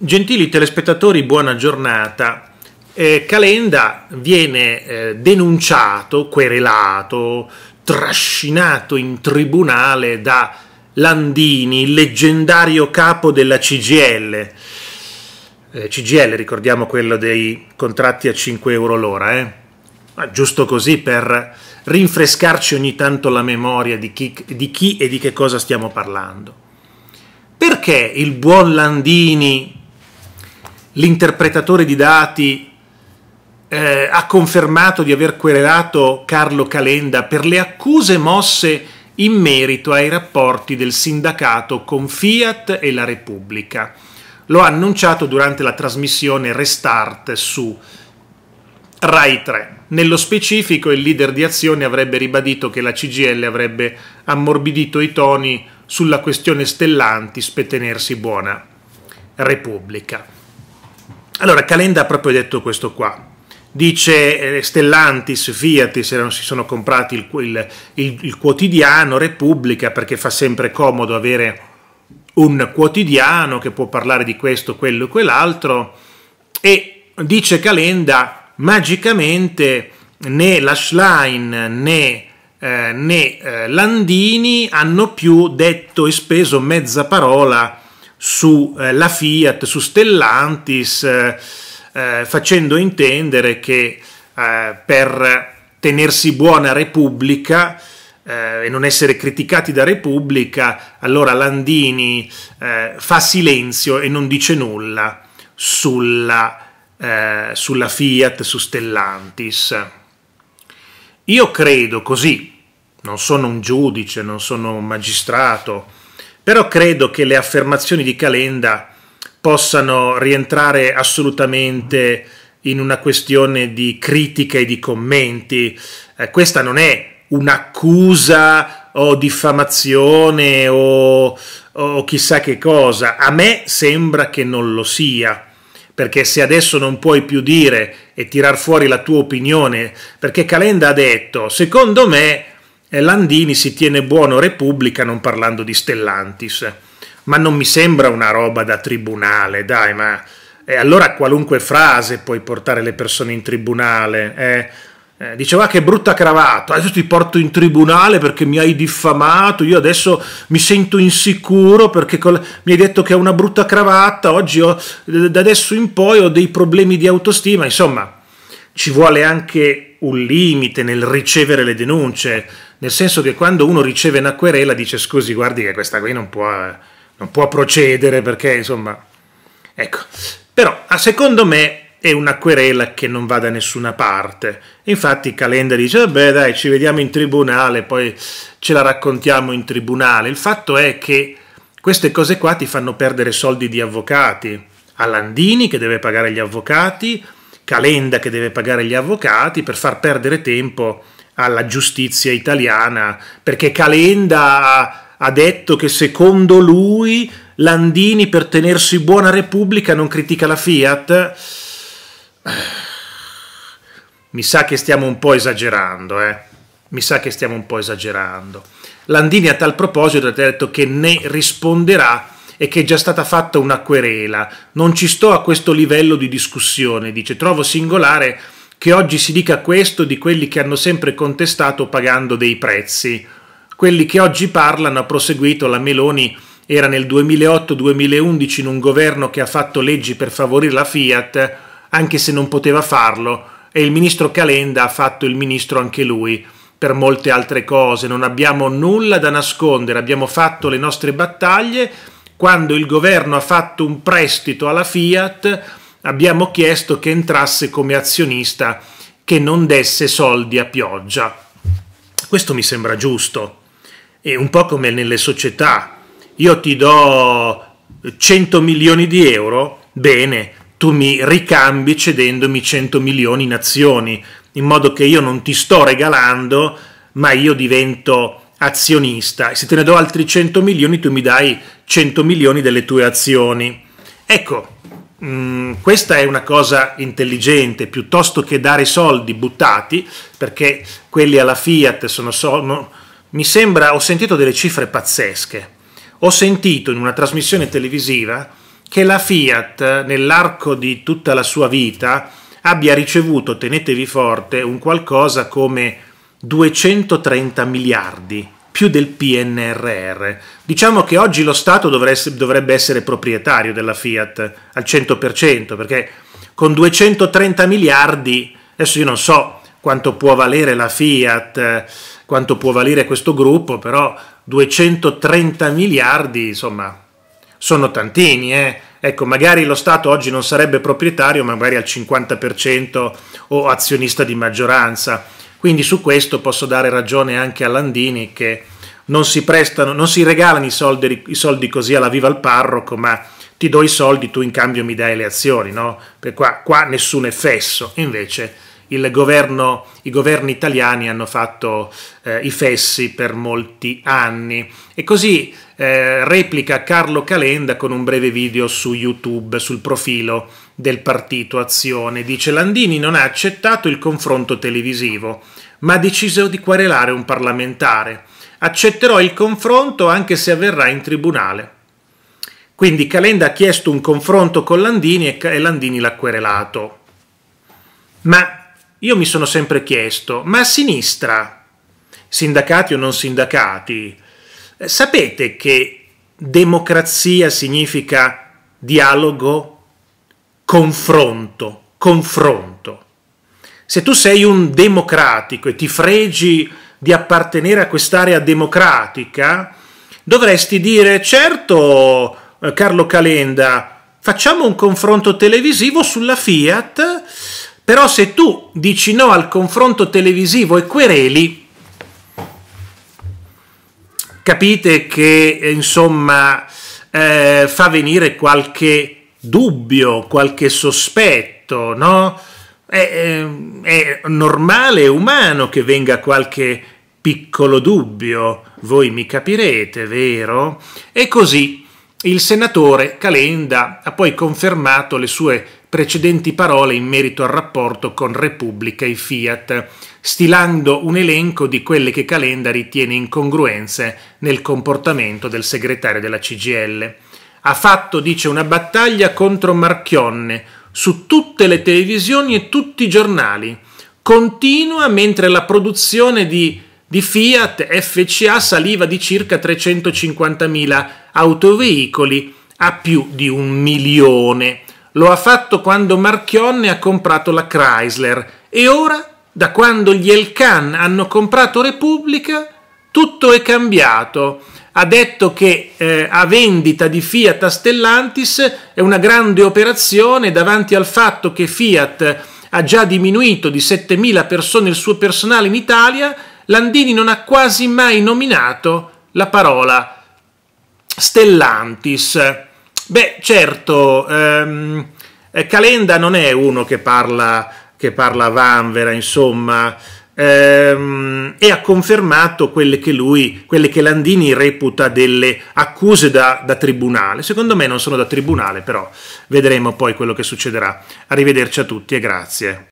Gentili telespettatori, buona giornata. Eh, Calenda viene eh, denunciato, querelato, trascinato in tribunale da Landini, il leggendario capo della CGL. Eh, CGL, ricordiamo quello dei contratti a 5 euro l'ora, eh? Ma giusto così per rinfrescarci ogni tanto la memoria di chi, di chi e di che cosa stiamo parlando. Perché il buon Landini l'interpretatore di dati eh, ha confermato di aver querelato Carlo Calenda per le accuse mosse in merito ai rapporti del sindacato con Fiat e la Repubblica. Lo ha annunciato durante la trasmissione Restart su Rai 3. Nello specifico il leader di azione avrebbe ribadito che la CGL avrebbe ammorbidito i toni sulla questione Stellantis per tenersi buona Repubblica. Allora, Calenda ha proprio detto questo qua. Dice eh, Stellantis, Fiat erano, si sono comprati il, il, il, il, quotidiano Repubblica perché fa sempre comodo avere un quotidiano che può parlare di questo, quello e quell'altro. E dice Calenda, magicamente né la Schlein né, eh, né eh, Landini hanno più detto e speso mezza parola sulla eh, Fiat, su Stellantis, eh, eh, facendo intendere che per tenersi buona Repubblica e non essere criticati da Repubblica, allora Landini fa silenzio e non dice nulla sulla, sulla Fiat, su Stellantis. Io credo così, non sono un giudice, non sono un magistrato, però credo che le affermazioni di Calenda possano rientrare assolutamente in una questione di critica e di commenti. Eh, questa non è un'accusa o diffamazione o, o chissà che cosa. A me sembra che non lo sia perché se adesso non puoi più dire e tirar fuori la tua opinione, perché Calenda ha detto, secondo me Landini si tiene buono Repubblica non parlando di Stellantis, ma non mi sembra una roba da tribunale, dai, ma e allora qualunque frase puoi portare le persone in tribunale. Eh, eh diceva che brutta cravatta, adesso ti porto in tribunale perché mi hai diffamato, io adesso mi sento insicuro perché col... mi hai detto che ho una brutta cravatta, oggi ho, da adesso in poi ho dei problemi di autostima, insomma ci vuole anche un limite nel ricevere le denunce, nel senso che quando uno riceve una querela dice scusi guardi che questa qui non può, non può procedere perché insomma... Ecco, però a secondo me è una querela che non va da nessuna parte. Infatti Calenda dice, vabbè dai, ci vediamo in tribunale, poi ce la raccontiamo in tribunale. Il fatto è che queste cose qua ti fanno perdere soldi di avvocati. A Landini che deve pagare gli avvocati, Calenda che deve pagare gli avvocati per far perdere tempo alla giustizia italiana, perché Calenda ha detto che secondo lui Landini per tenersi buona Repubblica non critica la Fiat. Mi sa che stiamo un po' esagerando, eh. Mi sa che stiamo un po' esagerando. Landini a tal proposito ha detto che ne risponderà e che è già stata fatta una querela. Non ci sto a questo livello di discussione, dice. Trovo singolare che oggi si dica questo di quelli che hanno sempre contestato pagando dei prezzi. Quelli che oggi parlano, ha proseguito la Meloni, era nel 2008-2011 in un governo che ha fatto leggi per favorire la Fiat, anche se non poteva farlo, e il ministro Calenda ha fatto il ministro anche lui per molte altre cose, non abbiamo nulla da nascondere, abbiamo fatto le nostre battaglie quando il governo ha fatto un prestito alla Fiat abbiamo chiesto che entrasse come azionista che non desse soldi a pioggia. Questo mi sembra giusto, è un po' come nelle società. Io ti do 100 milioni di euro, bene, tu mi ricambi cedendomi 100 milioni in azioni, in modo che io non ti sto regalando, ma io divento azionista. se te ne do altri 100 milioni, tu mi dai 100 milioni delle tue azioni. Ecco, mh, mm, questa è una cosa intelligente, piuttosto che dare soldi buttati, perché quelli alla Fiat sono, sono mi sembra, ho sentito delle cifre pazzesche. Ho sentito in una trasmissione televisiva che la Fiat nell'arco di tutta la sua vita abbia ricevuto, tenetevi forte, un qualcosa come 230 miliardi più del PNRR. Diciamo che oggi lo Stato dovrebbe essere proprietario della Fiat al 100%, perché con 230 miliardi, adesso io non so quanto può valere la Fiat, quanto può valere questo gruppo, però 230 miliardi, insomma, sono tantini, eh? Ecco, magari lo Stato oggi non sarebbe proprietario, magari al 50% o azionista di maggioranza quindi su questo posso dare ragione anche a Landini che non si prestano, non si regalano i soldi, i soldi così alla viva al parroco, ma ti do i soldi, tu in cambio mi dai le azioni, no? Per qua, qua nessuno è fesso, invece il governo, i governi italiani hanno fatto eh, i fessi per molti anni. E così eh, replica Carlo Calenda con un breve video su YouTube sul profilo del partito Azione. Dice Landini non ha accettato il confronto televisivo, ma ha deciso di querelare un parlamentare. Accetterò il confronto anche se avverrà in tribunale. Quindi Calenda ha chiesto un confronto con Landini e Landini l'ha querelato. Ma io mi sono sempre chiesto, ma a sinistra, sindacati o non sindacati, eh, sapete che democrazia significa dialogo, confronto, confronto. Se tu sei un democratico e ti fregi di appartenere a quest'area democratica, dovresti dire certo eh, Carlo Calenda, facciamo un confronto televisivo sulla Fiat però se tu dici no al confronto televisivo e quereli, capite che eh, insomma eh, fa venire qualche dubbio, qualche sospetto, no? È, eh, è, normale, è umano che venga qualche piccolo dubbio, voi mi capirete, vero? E così il senatore Calenda ha poi confermato le sue precedenti parole in merito al rapporto con Repubblica e Fiat, stilando un elenco di quelle che Calenda ritiene incongruenze nel comportamento del segretario della CGL. Ha fatto, dice, una battaglia contro Marchionne su tutte le televisioni e tutti i giornali. Continua mentre la produzione di di Fiat FCA saliva di circa 350.000 autoveicoli a più di un milione. Lo ha fatto quando Marchionne ha comprato la Chrysler e ora, da quando gli Elkan hanno comprato Repubblica, tutto è cambiato. Ha detto che eh, a vendita di Fiat a Stellantis è una grande operazione davanti al fatto che Fiat ha già diminuito di 7.000 persone il suo personale in Italia, Landini non ha quasi mai nominato la parola Stellantis. Beh, certo, ehm, eh, Calenda non è uno che parla, che parla vanvera, insomma, ehm, e ha confermato quelle che lui, quelle che Landini reputa delle accuse da, da tribunale. Secondo me non sono da tribunale, però vedremo poi quello che succederà. Arrivederci a tutti e grazie.